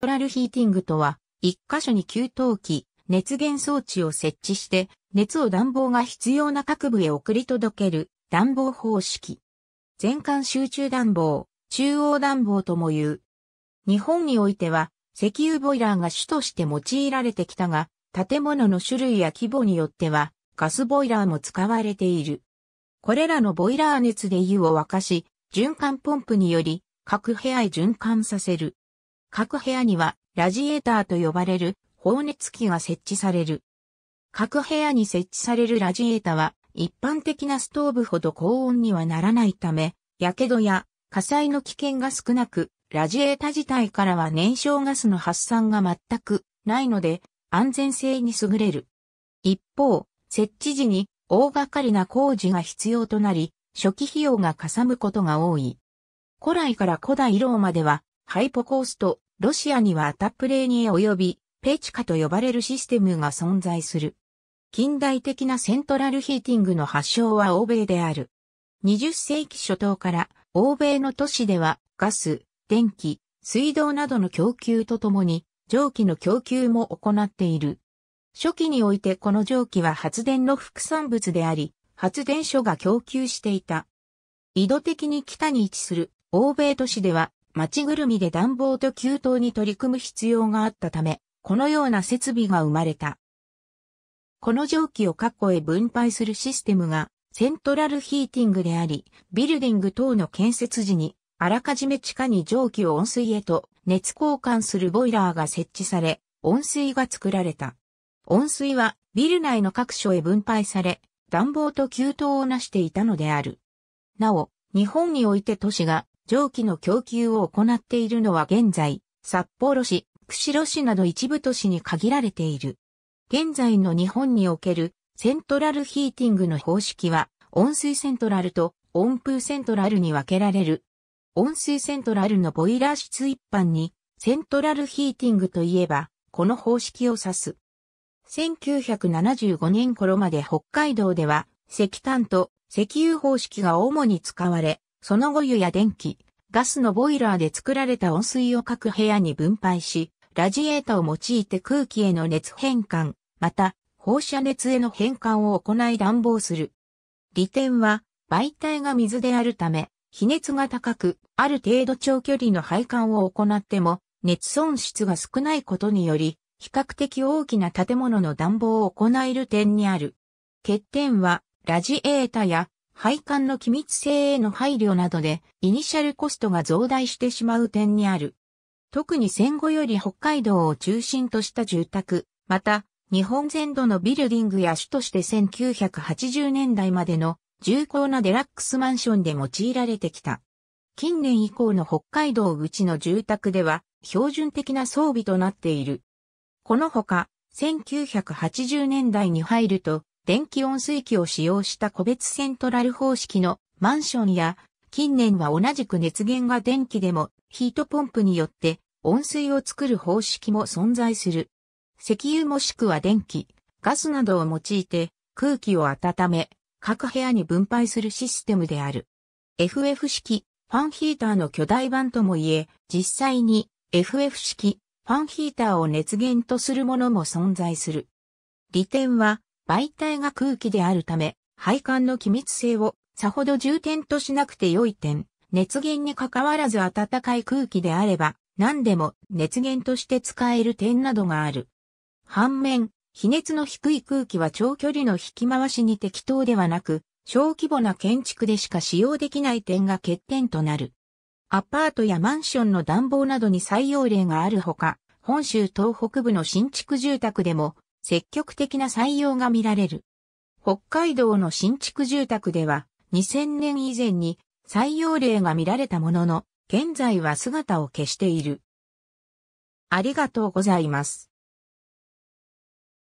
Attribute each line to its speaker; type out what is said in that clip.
Speaker 1: トラルヒーティングとは、一箇所に給湯器、熱源装置を設置して、熱を暖房が必要な各部へ送り届ける暖房方式。全館集中暖房、中央暖房とも言う。日本においては、石油ボイラーが主として用いられてきたが、建物の種類や規模によっては、ガスボイラーも使われている。これらのボイラー熱で湯を沸かし、循環ポンプにより、各部屋へ循環させる。各部屋にはラジエーターと呼ばれる放熱器が設置される。各部屋に設置されるラジエーターは一般的なストーブほど高温にはならないため、火傷や火災の危険が少なく、ラジエーター自体からは燃焼ガスの発散が全くないので安全性に優れる。一方、設置時に大掛かりな工事が必要となり、初期費用がかさむことが多い。古来から古代ローマでは、ハイポコースト、ロシアにはタップレーニエ及びペチカと呼ばれるシステムが存在する。近代的なセントラルヒーティングの発祥は欧米である。20世紀初頭から欧米の都市ではガス、電気、水道などの供給とともに蒸気の供給も行っている。初期においてこの蒸気は発電の副産物であり、発電所が供給していた。緯度的に北に位置する欧米都市では町ぐるみで暖房と給湯に取り組む必要があったため、このような設備が生まれた。この蒸気を過去へ分配するシステムがセントラルヒーティングであり、ビルディング等の建設時に、あらかじめ地下に蒸気を温水へと熱交換するボイラーが設置され、温水が作られた。温水はビル内の各所へ分配され、暖房と給湯をなしていたのである。なお、日本において都市が蒸気の供給を行っているのは現在、札幌市、釧路市など一部都市に限られている。現在の日本におけるセントラルヒーティングの方式は、温水セントラルと温風セントラルに分けられる。温水セントラルのボイラー室一般に、セントラルヒーティングといえば、この方式を指す。1975年頃まで北海道では、石炭と石油方式が主に使われ、その後湯や電気、ガスのボイラーで作られた温水を各部屋に分配し、ラジエータを用いて空気への熱変換、また放射熱への変換を行い暖房する。利点は媒体が水であるため、比熱が高く、ある程度長距離の配管を行っても、熱損失が少ないことにより、比較的大きな建物の暖房を行える点にある。欠点は、ラジエータや配管の機密性への配慮などで、イニシャルコストが増大してしまう点にある。特に戦後より北海道を中心とした住宅、また、日本全土のビルディングや主として1980年代までの重厚なデラックスマンションで用いられてきた。近年以降の北海道うちの住宅では標準的な装備となっている。このほか、1980年代に入ると電気温水器を使用した個別セントラル方式のマンションや、近年は同じく熱源が電気でもヒートポンプによって温水を作る方式も存在する。石油もしくは電気、ガスなどを用いて空気を温め、各部屋に分配するシステムである。FF 式ファンヒーターの巨大版ともいえ、実際に FF 式ファンヒーターを熱源とするものも存在する。利点は媒体が空気であるため、配管の気密性をさほど重点としなくて良い点、熱源に関わらず暖かい空気であれば、何でも熱源として使える点などがある。反面、比熱の低い空気は長距離の引き回しに適当ではなく、小規模な建築でしか使用できない点が欠点となる。アパートやマンションの暖房などに採用例があるほか、本州東北部の新築住宅でも積極的な採用が見られる。北海道の新築住宅では2000年以前に採用例が見られたものの、現在は姿を消している。ありがとうございます。